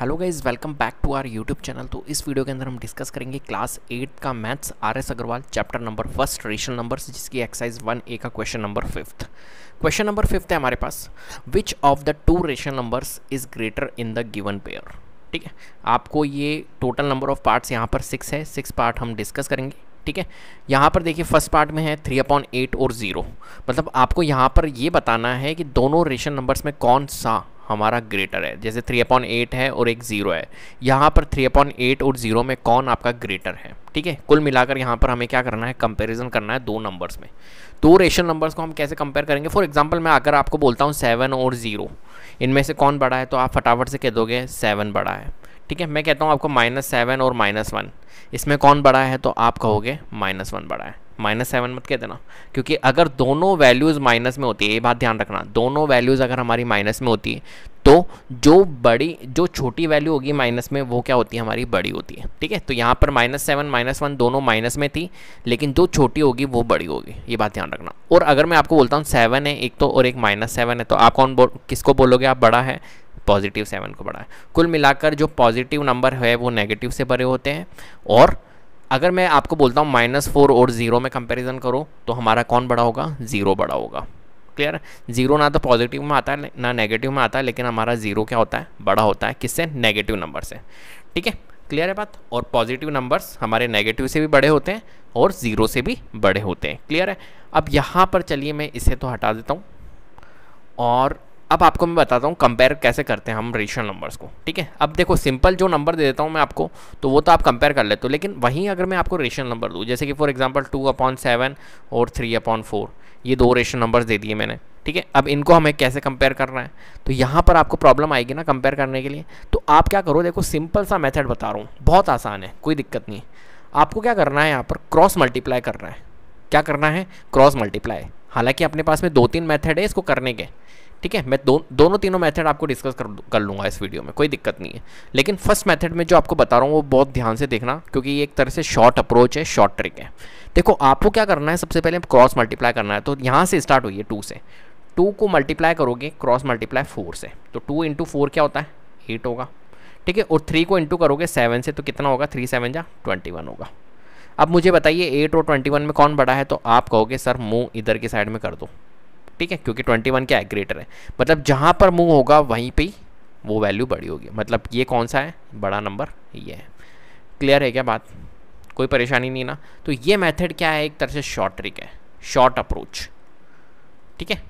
hello guys welcome back to our YouTube channel तो इस video के अंदर हम डिस्कस करेंगे क्लास एट का maths R S Aggarwal chapter number first rational numbers जिसकी एक्सरसाइज वन ए का question number fifth question number fifth है हमारे पास which of the two rational numbers is greater in the given pair ठीक है आपको ये टोटल नंबर ऑफ पार्ट्स यहाँ पर सिक्स है सिक्स पार्ट हम डिस्कस करेंगे ठीक है यहाँ पर देखिए फर्स्ट पार्ट में है थ्री अपॉन एट और ज़ीरो मतलब आपको यहाँ पर ये बताना है कि दोनों रेशन नंबर्स में कौन सा हमारा ग्रेटर है जैसे थ्री अपॉन एट है और एक ज़ीरो है यहाँ पर थ्री अपॉन एट और ज़ीरो में कौन आपका ग्रेटर है ठीक है कुल मिलाकर यहाँ पर हमें क्या करना है कंपेरिजन करना है दो नंबर्स में दो रेशन नंबर्स को हम कैसे कंपेयर करेंगे फॉर एग्जाम्पल मैं अगर आपको बोलता हूँ सेवन और ज़ीरो इनमें से कौन बड़ा है तो आप फटाफट से कह दोगे सेवन बड़ा है ठीक है मैं कहता हूँ आपको माइनस सेवन और माइनस वन इसमें कौन बड़ा है तो आप कहोगे माइनस वन बड़ा है माइनस सेवन मत कह देना क्योंकि अगर दोनों वैल्यूज़ माइनस में होती है ये बात ध्यान रखना दोनों वैल्यूज़ अगर हमारी माइनस में होती है तो जो बड़ी जो छोटी वैल्यू होगी माइनस में वो क्या होती है हमारी बड़ी होती है ठीक है तो यहाँ पर माइनस सेवन माइनस वन दोनों माइनस में थी लेकिन जो छोटी होगी वो बड़ी होगी ये बात ध्यान रखना और अगर मैं आपको बोलता हूँ सेवन है एक तो और एक माइनस सेवन है तो आप कौन बोल किसको बोलोगे आप बड़ा है पॉजिटिव सेवन को बड़ा है कुल मिलाकर जो पॉजिटिव नंबर है वो नेगेटिव से भरे होते हैं और अगर मैं आपको बोलता हूँ माइनस फोर और ज़ीरो में कंपेरिजन करो तो हमारा कौन बड़ा होगा ज़ीरो बड़ा होगा क्लियर जीरो ना तो पॉजिटिव में आता है ना नेगेटिव में आता है लेकिन हमारा जीरो क्या होता है बड़ा होता है किससे नेगेटिव नंबर से ठीक है क्लियर है बात और पॉजिटिव नंबर्स हमारे नेगेटिव से भी बड़े होते हैं और ज़ीरो से भी बड़े होते हैं क्लियर है अब यहाँ पर चलिए मैं इसे तो हटा देता हूँ और अब आपको मैं बताता हूँ कंपेयर कैसे करते हैं हम रेशनल नंबर्स को ठीक है अब देखो सिंपल जो नंबर दे देता हूँ मैं आपको तो वो तो आप कंपेयर कर लेते हो लेकिन वहीं अगर मैं आपको रेशनल नंबर दूँ जैसे कि for example two upon seven और थ्री अपॉन फोर ये दो रेशन नंबर्स दे दिए मैंने ठीक है अब इनको हमें कैसे कंपेयर करना है तो यहाँ पर आपको प्रॉब्लम आएगी ना कंपेयर करने के लिए तो आप क्या करो देखो सिंपल सा मेथड बता रहा हूँ बहुत आसान है कोई दिक्कत नहीं आपको क्या करना है यहाँ पर क्रॉस मल्टीप्लाई करना है क्या करना है क्रॉस मल्टीप्लाई हालांकि अपने पास में दो तीन मेथड है इसको करने के ठीक है मैं दो, दोनों तीनों मेथड आपको डिस्कस कर कर लूँगा इस वीडियो में कोई दिक्कत नहीं है लेकिन फर्स्ट मेथड में जो आपको बता रहा हूँ वो बहुत ध्यान से देखना क्योंकि ये एक तरह से शॉर्ट अप्रोच है शॉर्ट ट्रिक है देखो आपको क्या करना है सबसे पहले क्रॉस मल्टीप्लाई करना है तो यहाँ से स्टार्ट हुई है टू से टू को मल्टीप्लाई करोगे क्रॉस मल्टीप्लाई फोर से तो टू इंटू फोर क्या होता है एट होगा ठीक है और थ्री को इंटू करोगे सेवन से तो कितना होगा थ्री सेवन जा ट्वेंटी वन होगा अब मुझे बताइए एट और ट्वेंटी वन में कौन बड़ा है तो आप कहोगे सर मुँह इधर की साइड में कर दो ठीक है क्योंकि 21 क्या है ग्रेटर है मतलब जहाँ पर मूव होगा वहीं पे वो वैल्यू बड़ी होगी मतलब ये कौन सा है बड़ा नंबर ये है क्लियर है क्या बात कोई परेशानी नहीं ना तो ये मेथड क्या है एक तरह से शॉर्ट ट्रिक है शॉर्ट अप्रोच ठीक है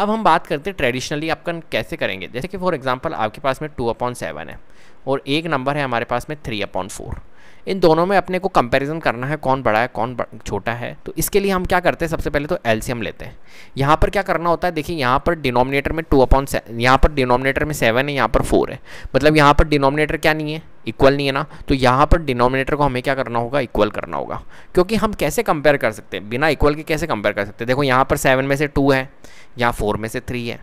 अब हम बात करते हैं ट्रेडिशनली आपका कैसे करेंगे जैसे कि फॉर एग्जांपल आपके पास में टू अपॉन सेवन है और एक नंबर है हमारे पास में थ्री अपॉन फोर इन दोनों में अपने को कंपैरिजन करना है कौन बड़ा है कौन छोटा है तो इसके लिए हम क्या करते हैं सबसे पहले तो एल्सियम लेते हैं यहाँ पर क्या करना होता है देखिए यहाँ पर डिनोमिनेटर में टू अपॉन यहाँ पर डिनोमिनेटर में सेवन है यहाँ पर फोर है मतलब यहाँ पर डिनोमिनेटर क्या नहीं है इक्वल नहीं है ना तो यहाँ पर डिनोमिनेटर को हमें क्या करना होगा इक्वल करना होगा क्योंकि हम कैसे कंपेयर कर सकते हैं बिना इक्वल के कैसे कंपेयर कर सकते हैं देखो यहाँ पर सेवन में से टू है यहाँ फोर में से थ्री है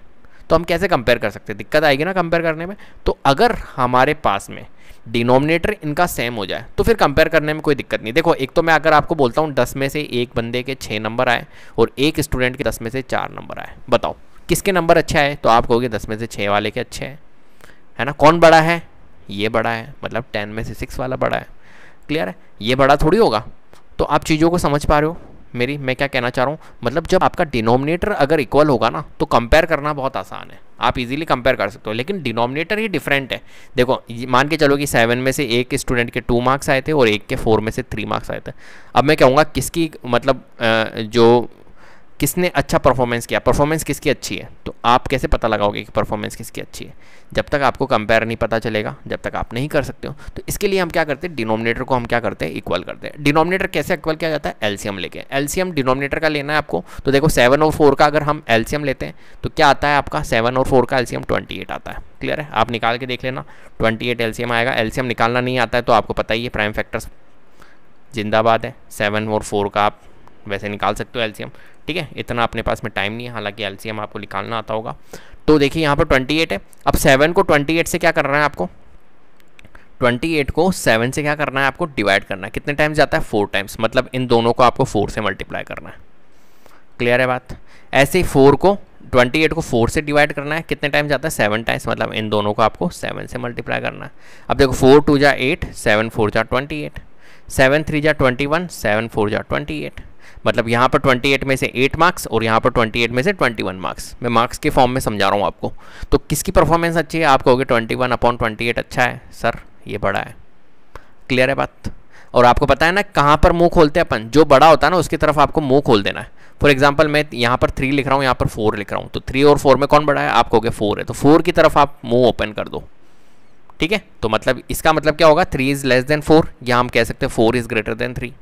तो हम कैसे कंपेयर कर सकते हैं दिक्कत आएगी ना कंपेयर करने में तो अगर हमारे पास में डिनोमिनेटर इनका सेम हो जाए तो फिर कंपेयर करने में कोई दिक्कत नहीं देखो एक तो मैं अगर आपको बोलता हूँ दस में से एक बंदे के छः नंबर आए और एक स्टूडेंट के दस में से चार नंबर आए बताओ किसके नंबर अच्छा है तो आप कहोगे दस में से छः वाले के अच्छे हैं है ना कौन बड़ा है ये बड़ा है मतलब टेन में से सिक्स वाला बड़ा है क्लियर है ये बड़ा थोड़ी होगा तो आप चीज़ों को समझ पा रहे हो मेरी मैं क्या कहना चाह रहा हूँ मतलब जब आपका डिनोमिनेटर अगर इक्वल होगा ना तो कंपेयर करना बहुत आसान है आप इजीली कंपेयर कर सकते हो लेकिन डिनोमिनेटर ही डिफरेंट है देखो मान के चलो कि सेवन में से एक स्टूडेंट के टू मार्क्स आए थे और एक के फोर में से थ्री मार्क्स आए थे अब मैं कहूँगा किसकी मतलब जो किसने अच्छा परफॉर्मेंस किया परफॉर्मेंस किसकी अच्छी है तो आप कैसे पता लगाओगे कि परफॉर्मेंस किसकी अच्छी है जब तक आपको कंपेयर नहीं पता चलेगा जब तक आप नहीं कर सकते हो तो इसके लिए हम क्या करते हैं डिनोमिनेटर को हम क्या करते हैं इक्वल करते हैं डिनोमिनेटर कैसे इक्वल किया जाता है एलसीएम लेके एलसीएम डिनोमिनेटर का लेना है आपको तो देखो सेवन और फोर का अगर हम एलसीएम लेते हैं तो क्या आता है आपका सेवन और फोर का एलसीएम ट्वेंटी एट आता है क्लियर है आप निकाल के देख लेना ट्वेंटी एट आएगा एलसीएम निकालना नहीं आता है तो आपको पता ही है प्राइम फैक्टर्स जिंदाबाद है सेवन और फोर का आप वैसे निकाल सकते हो एलसीएम ठीक है इतना अपने पास में टाइम नहीं है हालांकि एलसीएम आपको निकालना आता होगा तो देखिए यहाँ पर 28 है अब 7 को 28 से क्या करना है आपको 28 को 7 से क्या करना है आपको डिवाइड करना है कितने टाइम्स जाता है फोर टाइम्स मतलब इन दोनों को आपको फोर से मल्टीप्लाई करना है क्लियर है बात ऐसे ही फोर को 28 को 4 से डिवाइड करना है कितने टाइम जाता है सेवन टाइम्स मतलब इन दोनों को आपको सेवन से मल्टीप्लाई करना है अब देखो फोर टू जा एट सेवन फोर जा ट्वेंटी एट सेवन थ्री जा ट्वेंटी वन सेवन फोर जा ट्वेंटी एट मतलब यहाँ पर 28 में से 8 मार्क्स और यहाँ पर 28 में से 21 मार्क्स मैं मार्क्स के फॉर्म में समझा रहा हूँ आपको तो किसकी परफॉर्मेंस अच्छी है आप कहोगे 21 अपॉन ट्वेंटी अच्छा है सर ये बड़ा है क्लियर है बात और आपको पता है ना कहाँ पर मुँह खोलते हैं अपन जो बड़ा होता है ना उसकी तरफ आपको मुंह खोल देना है फॉर एग्जाम्पल मैं यहाँ पर थ्री लिख रहा हूँ यहाँ पर फोर लिख रहा हूँ तो थ्री और फोर में कौन बड़ा है आप कहोगे फोर है तो फोर की तरफ आप मुँह ओपन कर दो ठीक है तो मतलब इसका मतलब क्या होगा three is less than four या हम कह सकते हैं four is greater than three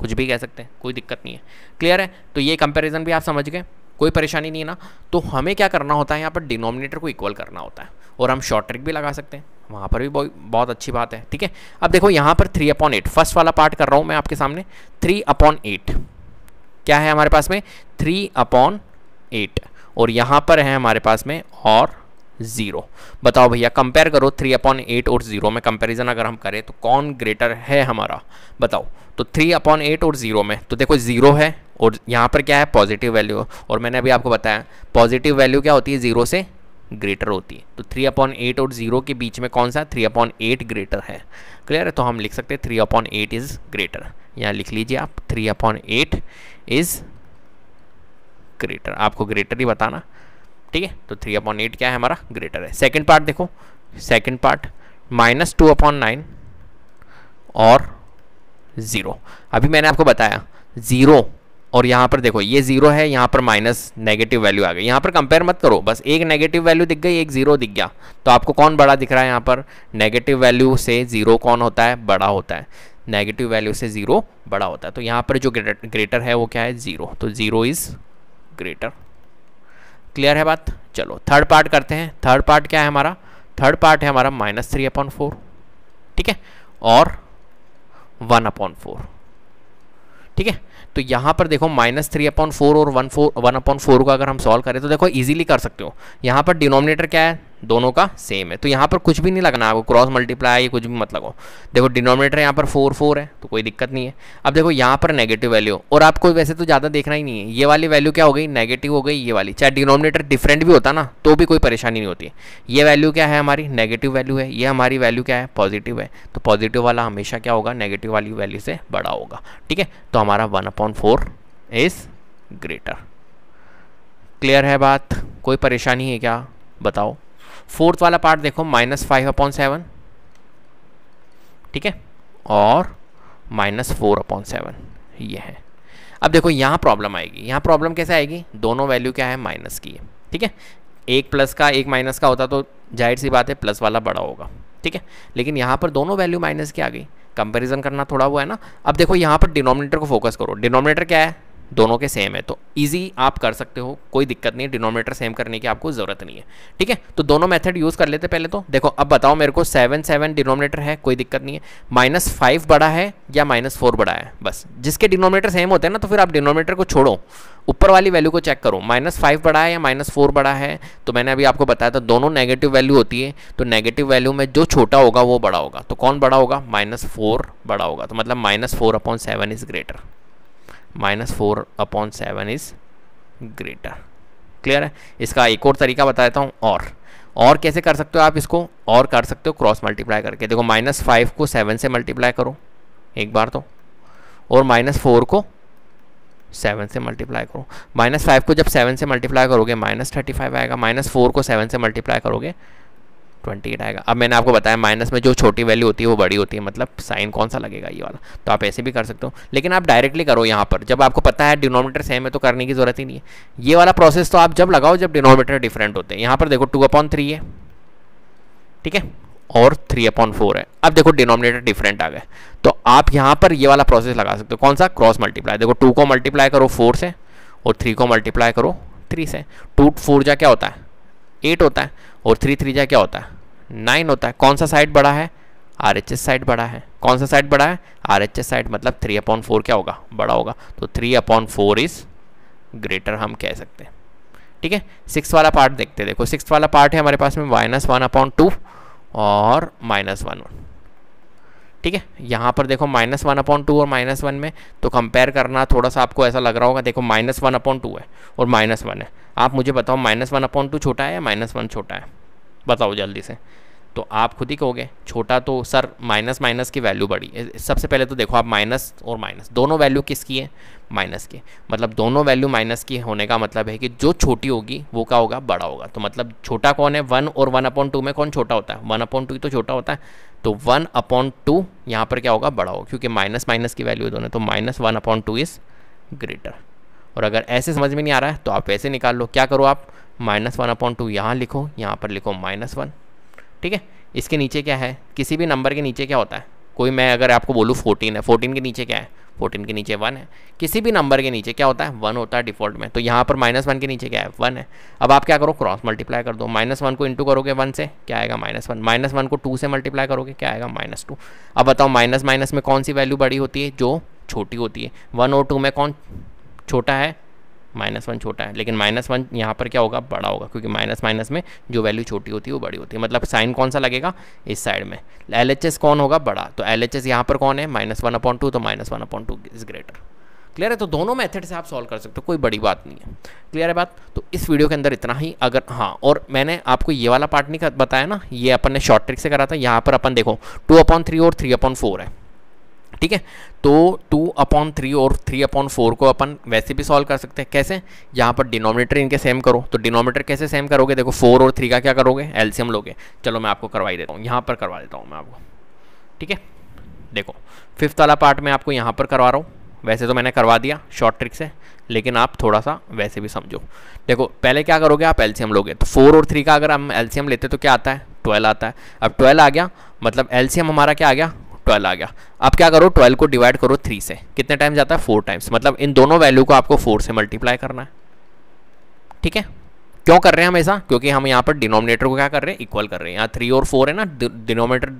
कुछ भी कह सकते हैं कोई दिक्कत नहीं है क्लियर है तो ये कंपेरिजन भी आप समझ गए कोई परेशानी नहीं है ना तो हमें क्या करना होता है यहाँ पर डिनोमिनेटर को इक्वल करना होता है और हम शॉर्ट ट्रिक भी लगा सकते हैं वहाँ पर भी बहुत अच्छी बात है ठीक है अब देखो यहाँ पर थ्री अपॉन एट फर्स्ट वाला पार्ट कर रहा हूँ मैं आपके सामने थ्री अपॉन एट क्या है हमारे पास में थ्री अपॉन एट और यहाँ पर है हमारे पास में और ज़ीरो बताओ भैया कंपेयर करो थ्री अपॉन एट और ज़ीरो में कंपैरिजन अगर हम करें तो कौन ग्रेटर है हमारा बताओ तो थ्री अपॉन एट और ज़ीरो में तो देखो ज़ीरो है और यहाँ पर क्या है पॉजिटिव वैल्यू और मैंने अभी आपको बताया पॉजिटिव वैल्यू क्या होती है ज़ीरो से ग्रेटर होती है तो थ्री अपॉन एट और ज़ीरो के बीच में कौन सा थ्री अपॉन एट ग्रेटर है क्लियर है तो हम लिख सकते हैं three upon eight is greater यहाँ लिख लीजिए आप three upon eight is greater आपको ग्रेटर ही बताना ठीक है तो थ्री अपॉन एट क्या है हमारा ग्रेटर है सेकेंड पार्ट देखो second part minus two upon nine और ज़ीरो अभी मैंने आपको बताया ज़ीरो और यहाँ पर देखो ये ज़ीरो है यहाँ पर माइनस नेगेटिव वैल्यू आ गई यहाँ पर कंपेयर मत करो बस एक नेगेटिव वैल्यू दिख गई एक ज़ीरो दिख गया तो आपको कौन बड़ा दिख रहा है यहाँ पर नेगेटिव वैल्यू से ज़ीरो कौन होता है बड़ा होता है नेगेटिव वैल्यू से ज़ीरो बड़ा होता है तो यहाँ पर जो ग्रेटर है वो क्या है ज़ीरो तो ज़ीरो इज़ ग्रेटर क्लियर है बात चलो थर्ड पार्ट करते हैं थर्ड पार्ट क्या है हमारा थर्ड पार्ट है हमारा माइनस थ्री अपॉन फोर ठीक है और वन अपॉन फोर ठीक है तो यहाँ पर देखो माइनस थ्री अपॉन फोर और one four one upon four का अगर हम सॉल्व करें तो देखो इजीली कर सकते हो यहाँ पर डिनोमिनेटर क्या है दोनों का सेम है तो यहाँ पर कुछ भी नहीं लगना आपको क्रॉस मल्टीप्लाई कुछ भी मत लगाओ देखो डिनोमिनेटर यहाँ पर फोर फोर है तो कोई दिक्कत नहीं है अब देखो यहाँ पर नेगेटिव वैल्यू और आपको वैसे तो ज़्यादा देखना ही नहीं है ये वाली वैल्यू क्या हो गई नेगेटिव हो गई ये वाली चाहे डिनोमिनेटर डिफरेंट भी होता ना तो भी कोई परेशानी नहीं होती ये वैल्यू क्या है हमारी नेगेटिव वैल्यू है ये हमारी वैल्यू क्या है पॉजिटिव है तो पॉजिटिव वाला हमेशा क्या होगा नेगेटिव वाली वैल्यू से बड़ा होगा ठीक है तो हमारा one one upon four is greater clear है बात कोई परेशानी है क्या बताओ फोर्थ वाला पार्ट देखो माइनस फाइव अपॉन सेवन ठीक है और माइनस फोर अपॉन सेवन ये है अब देखो यहाँ प्रॉब्लम आएगी यहाँ प्रॉब्लम कैसे आएगी दोनों वैल्यू क्या है माइनस की है ठीक है एक प्लस का एक माइनस का होता तो जाहिर सी बात है प्लस वाला बड़ा होगा ठीक है लेकिन यहाँ पर दोनों वैल्यू माइनस की आ गई कंपेरिजन करना थोड़ा हुआ है ना अब देखो यहाँ पर डिनोमिनेटर को फोकस करो डिनोमिनेटर क्या है दोनों के सेम है तो इजी आप कर सकते हो कोई दिक्कत नहीं है डिनोमिनेटर सेम करने की आपको ज़रूरत नहीं है ठीक है तो दोनों मेथड यूज़ कर लेते पहले तो देखो अब बताओ मेरे को सेवन सेवन डिनोमिनेटर है कोई दिक्कत नहीं है माइनस फाइव बड़ा है या माइनस फोर बड़ा है बस जिसके डिनोमिनेटर सेम होते हैं ना तो फिर आप डिनोमिनेटर को छोड़ो ऊपर वाली वैल्यू को चेक करो माइनस फाइव बड़ा है या माइनस फोर बड़ा है तो मैंने अभी आपको बताया था दोनों नेगेटिव वैल्यू होती है तो नेगेटिव वैल्यू में जो छोटा होगा वो बड़ा होगा तो कौन बड़ा होगा माइनस फोर बड़ा होगा तो मतलब minus four upon seven is greater minus four upon seven is greater clear है इसका एक और तरीका बताता हूँ और और कैसे कर सकते हो आप इसको और कर सकते हो क्रॉस मल्टीप्लाई करके देखो माइनस फाइव को सेवन से मल्टीप्लाई करो एक बार तो और माइनस फोर को सेवन से मल्टीप्लाई करो माइनस फाइव को जब सेवन से मल्टीप्लाई करोगे माइनस थर्टी फाइव आएगा माइनस फोर को सेवन से मल्टीप्लाई करोगे ट्वेंटी एट आएगा अब मैंने आपको बताया माइनस में जो छोटी वैल्यू होती है वो बड़ी होती है मतलब साइन कौन सा लगेगा ये वाला तो आप ऐसे भी कर सकते हो लेकिन आप डायरेक्टली करो यहाँ पर जब आपको पता है डिनोमीटर सेम है तो करने की जरूरत ही नहीं है ये वाला प्रोसेस तो आप जब लगाओ जब डिनोमीटर डिफरेंट होते हैं यहाँ पर देखो टू अपॉन थ्री है ठीक है और थ्री अपॉन फोर है अब देखो डिनोमिनेटर डिफरेंट आ गए तो आप यहाँ पर ये वाला प्रोसेस लगा सकते हो कौन सा क्रॉस मल्टीप्लाई देखो टू को मल्टीप्लाई करो फोर से और थ्री को मल्टीप्लाई करो थ्री से टू फोर जा क्या होता है एट होता है और थ्री थ्री जा क्या होता है नाइन होता है कौन सा साइड बड़ा है आर एच एस साइड बड़ा है कौन सा साइड बड़ा है आर एच एस साइड मतलब थ्री अपॉन फोर क्या होगा बड़ा होगा तो three upon four is greater हम कह सकते हैं ठीक है सिक्स वाला पार्ट देखते हैं देखो सिक्स वाला पार्ट है हमारे पास में माइनस वन अपॉन टू और माइनस वन वन ठीक है यहाँ पर देखो माइनस वन अपॉन टू और माइनस वन में तो कंपेयर करना थोड़ा सा आपको ऐसा लग रहा होगा देखो माइनस वन अपॉन टू है और माइनस वन है आप मुझे बताओ माइनस वन अपॉन टू छोटा है या माइनस वन छोटा है बताओ जल्दी से तो आप खुद ही कहोगे छोटा तो सर माइनस माइनस की वैल्यू बड़ी सबसे पहले तो देखो आप माइनस और माइनस दोनों वैल्यू किसकी है माइनस की मतलब दोनों वैल्यू माइनस की होने का मतलब है कि जो छोटी होगी वो क्या होगा बड़ा होगा तो मतलब छोटा कौन है वन और वन अपॉइंट टू में कौन छोटा होता है वन अपॉइंट टू तो छोटा होता है तो वन अपॉइंट टू यहाँ पर क्या होगा बड़ा होगा क्योंकि माइनस माइनस की वैल्यू है दोनों तो minus one upon two is greater और अगर ऐसे समझ में नहीं आ रहा है तो आप ऐसे निकाल लो क्या करो आप माइनस वन अपॉइंट टू यहाँ लिखो यहाँ पर लिखो माइनस वन ठीक है इसके नीचे क्या है किसी भी नंबर के नीचे क्या होता है कोई मैं अगर आपको बोलूँ फोर्टीन है फोर्टीन के नीचे क्या है फोर्टीन के नीचे वन है किसी भी नंबर के नीचे क्या होता है वन होता है डिफॉल्ट में तो यहाँ पर माइनस वन के नीचे क्या है वन है अब आप क्या करो क्रॉस मल्टीप्लाई कर दो माइनस वन को इंटू करोगे वन से क्या आएगा माइनस वन माइनस वन को टू से मल्टीप्लाई करोगे क्या आएगा माइनस टू अब बताओ माइनस माइनस में कौन सी वैल्यू बड़ी होती है जो छोटी होती है वन और टू में कौन छोटा है माइनस वन छोटा है लेकिन माइनस वन यहाँ पर क्या होगा बड़ा होगा क्योंकि माइनस माइनस में जो वैल्यू छोटी होती है वो बड़ी होती है मतलब साइन कौन सा लगेगा इस साइड में एल एच एस कौन होगा बड़ा तो एल एच एस यहाँ पर कौन है माइनस वन अपॉइंट टू तो minus one upon two is greater clear है तो दोनों मेथड से आप सॉल्व कर सकते हो कोई बड़ी बात नहीं है क्लियर है बात तो इस वीडियो के अंदर इतना ही अगर हाँ और मैंने आपको ये वाला पार्ट नहीं बताया ना ये अपन ने शॉर्ट ट्रिक से करा था यहाँ पर अपन देखो टू अपॉन थ्री और थ्री अपॉन फोर है ठीक है तो टू अपॉन थ्री और थ्री अपॉन फोर को अपन वैसे भी सॉल्व कर सकते हैं कैसे यहाँ पर डिनोमिनेटर इनके सेम करो तो डिनोमिनेटर कैसे सेम करोगे देखो फोर और थ्री का क्या करोगे एल्सियम लोगे चलो मैं आपको करवाई देता हूँ यहाँ पर करवा देता हूँ मैं आपको ठीक है देखो फिफ्थ वाला पार्ट मैं आपको यहाँ पर करवा रहा हूँ वैसे तो मैंने करवा दिया शॉर्ट ट्रिक से लेकिन आप थोड़ा सा वैसे भी समझो देखो पहले क्या करोगे आप एल्सियम लोगे तो फोर और थ्री का अगर हम एल्सियम लेते तो क्या आता है ट्वेल्व आता है अब ट्वेल्व आ गया मतलब एल्सीयम हमारा क्या आ गया ट्वेल्व आ गया आप क्या करो ट्वेल्व को डिवाइड करो थ्री से कितने टाइम जाता है फोर टाइम्स मतलब इन दोनों वैल्यू को आपको फोर से मल्टीप्लाई करना है ठीक है क्यों कर रहे हैं हम ऐसा क्योंकि हम यहाँ पर डिनोमिनेटर को क्या कर रहे हैं इक्वल कर रहे हैं यहाँ थ्री और फोर है ना डिनोमिनेटर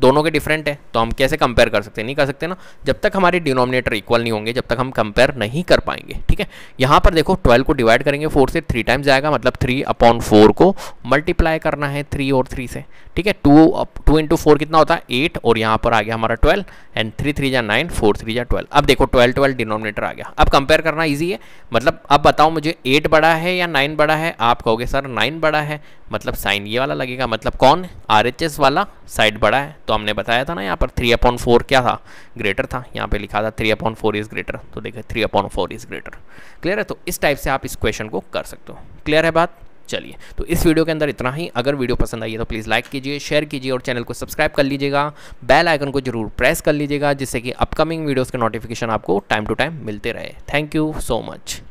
दोनों के डिफरेंट है तो हम कैसे कंपेयर कर सकते नहीं कर सकते ना जब तक हमारे डिनोमिनेटर इक्वल नहीं होंगे जब तक हम कंपेयर नहीं कर पाएंगे ठीक है यहाँ पर देखो ट्वेल्व को डिवाइड करेंगे फोर से थ्री टाइम्स जाएगा मतलब थ्री अपॉन फोर को मल्टीप्लाई करना है थ्री और थ्री से ठीक है टू टू इंटू फोर कितना होता है एट और यहाँ पर आ गया हमारा ट्वेल्व एंड थ्री थ्री या नाइन फोर थ्री या ट्वेल्व अब देखो ट्वेल्व ट्वेल्व डिनोमिनेटर आ गया अब कंपेयर करना ईजी है मतलब अब बताओ मुझे एट बड़ा है या नाइन बड़ा है आप कहोगे सर नाइन बड़ा है मतलब साइन ये वाला लगेगा मतलब कौन आर एच एस वाला साइड बड़ा है है तो हमने बताया था ना यहाँ पर थ्री अपॉन फोर क्या था ग्रेटर था यहाँ पे लिखा था three upon four is greater तो देखिए three upon four is greater clear है तो इस टाइप से आप इस क्वेश्चन को कर सकते हो क्लियर है बात चलिए तो इस वीडियो के अंदर इतना ही अगर वीडियो पसंद आई है तो प्लीज़ लाइक कीजिए शेयर कीजिए और चैनल को सब्सक्राइब कर लीजिएगा बेल आइकन को जरूर प्रेस कर लीजिएगा जिससे कि अपकमिंग वीडियोज़ के नोटिफिकेशन आपको टाइम टू टाइम मिलते रहे थैंक यू सो मच